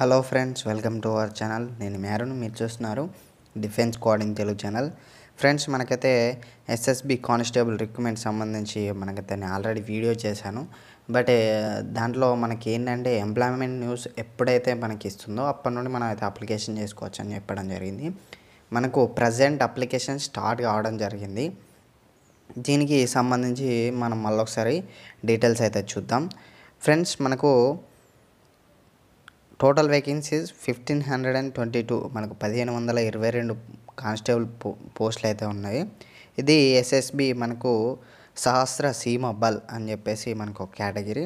hello friends welcome to our channel నేను మేరను మీరు చూస్తున్నారు డిఫెన్స్ కోఆర్డింగ్ తెలుగు ఛానల్ ఫ్రెండ్స్ మనకైతే ఎస్ఎస్బి కానిస్టేబుల్ రిక్రూట్మెంట్ సంబంధించి మనకైతే నేను ఆల్రెడీ వీడియో చేశాను బట్ దాంట్లో మనకి ఏంటంటే ఎంప్లాయ్మెంట్ న్యూస్ ఎప్పుడైతే మనకి ఇస్తుందో అప్పటి నుండి మనం అయితే అప్లికేషన్ చేసుకోవచ్చు అని చెప్పడం జరిగింది మనకు ప్రజెంట్ అప్లికేషన్ స్టార్ట్ కావడం జరిగింది దీనికి సంబంధించి మనం మళ్ళొకసారి డీటెయిల్స్ అయితే చూద్దాం ఫ్రెండ్స్ మనకు total vacancies fifteen hundred and twenty two మనకు పదిహేను వందల ఇరవై రెండు కానిస్టేబుల్ పో పోస్టులు అయితే ఉన్నాయి ఇది ఎస్ఎస్బి మనకు సహస్ర సీమ బల్ అని చెప్పేసి మనకు ఒక కేటగిరీ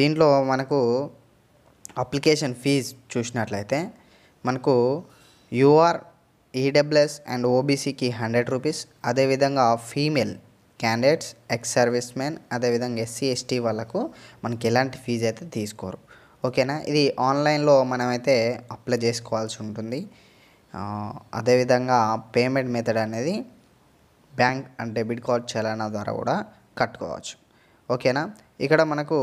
దీంట్లో మనకు అప్లికేషన్ ఫీజ్ చూసినట్లయితే మనకు యూఆర్ ఈడబ్ల్యూఎస్ అండ్ ఓబీసీకి హండ్రెడ్ రూపీస్ అదేవిధంగా female candidates ex servicemen అదేవిధంగా ఎస్సీ ఎస్టీ వాళ్ళకు మనకి ఎలాంటి ఫీజు అయితే తీసుకోరు ఓకేనా ఇది ఆన్లైన్లో మనమైతే అప్లై చేసుకోవాల్సి ఉంటుంది అదేవిధంగా పేమెంట్ మెథడ్ అనేది బ్యాంక్ అండ్ డెబిట్ కార్డ్ చలానా ద్వారా కూడా కట్టుకోవచ్చు ఓకేనా ఇక్కడ మనకు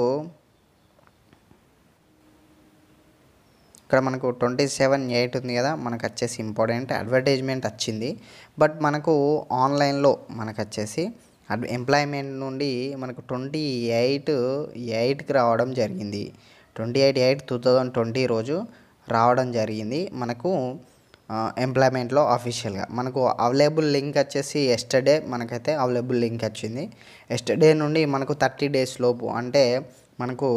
ఇక్కడ మనకు ట్వంటీ సెవెన్ ఎయిట్ ఉంది కదా మనకు వచ్చేసి ఇంపార్టెంట్ అడ్వర్టైజ్మెంట్ వచ్చింది బట్ మనకు ఆన్లైన్లో మనకు వచ్చేసి ఎంప్లాయ్మెంట్ నుండి మనకు ట్వంటీ ఎయిట్ ఎయిట్కి రావడం జరిగింది twenty eight eight two thousand twenty రోజు రావడం జరిగింది మనకు ఎంప్లాయ్మెంట్లో అఫీషియల్గా మనకు అవైలబుల్ లింక్ వచ్చేసి ఎస్టర్డే మనకైతే అవైలబుల్ లింక్ వచ్చింది ఎస్టర్డే నుండి మనకు థర్టీ డేస్ లోపు అంటే మనకు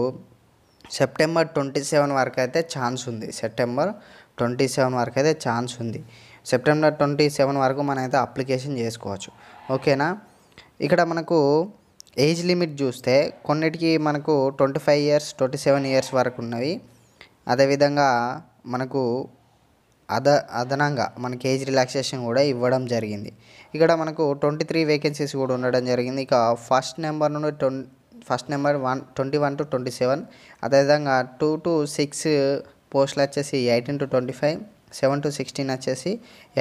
సెప్టెంబర్ ట్వంటీ సెవెన్ వరకు అయితే ఛాన్స్ ఉంది సెప్టెంబర్ ట్వంటీ సెవెన్ వరకు అయితే ఛాన్స్ ఉంది సెప్టెంబర్ ట్వంటీ సెవెన్ వరకు మనం అయితే అప్లికేషన్ చేసుకోవచ్చు ఓకేనా ఇక్కడ మనకు ఏజ్ లిమిట్ చూస్తే కొన్నిటికి మనకు twenty five years twenty seven years వరకు ఉన్నవి అదేవిధంగా మనకు అద అదనంగా మనకి ఏజ్ రిలాక్సేషన్ కూడా ఇవ్వడం జరిగింది ఇక్కడ మనకు ట్వంటీ త్రీ వేకెన్సీస్ కూడా ఉండడం జరిగింది ఇక ఫస్ట్ నెంబర్ నుండి ట్వం first number one twenty one to twenty seven అదేవిధంగా టూ టు సిక్స్ పోస్టులు వచ్చేసి eighteen to twenty five seven to sixteen వచ్చేసి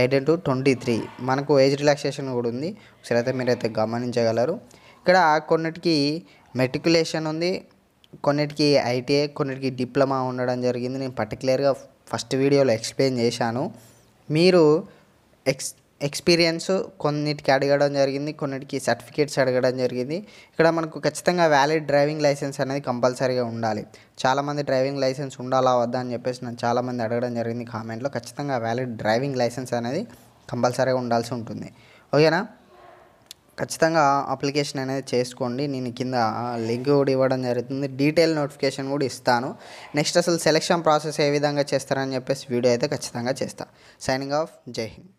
ఎయిటీన్ టు ట్వంటీ త్రీ మనకు ఏజ్ రిలాక్సేషన్ కూడా ఉంది ఒకసారి అయితే మీరైతే గమనించగలరు ఇక్కడ కొన్నిటికి మెట్రికులేషన్ ఉంది కొన్నిటికి ఐటీఐ కొన్నిటికి డిప్లొమా ఉండడం జరిగింది నేను పర్టికులర్గా ఫస్ట్ వీడియోలో ఎక్స్ప్లెయిన్ చేశాను మీరు ఎక్స్ ఎక్స్పీరియన్స్ కొన్నిటికి అడగడం జరిగింది కొన్నిటికి సర్టిఫికేట్స్ అడగడం జరిగింది ఇక్కడ మనకు ఖచ్చితంగా వ్యాలిడ్ డ్రైవింగ్ లైసెన్స్ అనేది కంపల్సరీగా ఉండాలి చాలామంది డ్రైవింగ్ లైసెన్స్ ఉండాలా వద్దా అని చెప్పేసి నన్ను చాలామంది అడగడం జరిగింది కామెంట్లో ఖచ్చితంగా వ్యాలిడ్ డ్రైవింగ్ లైసెన్స్ అనేది కంపల్సరీగా ఉండాల్సి ఉంటుంది ఓకేనా ఖచ్చితంగా అప్లికేషన్ అనేది చేసుకోండి నేను కింద లింక్ కూడా ఇవ్వడం జరుగుతుంది డీటెయిల్ నోటిఫికేషన్ కూడా ఇస్తాను నెక్స్ట్ అసలు సెలెక్షన్ ప్రాసెస్ ఏ విధంగా చేస్తారని చెప్పేసి వీడియో అయితే ఖచ్చితంగా చేస్తాను సైనింగ్ ఆఫ్ జై హింద్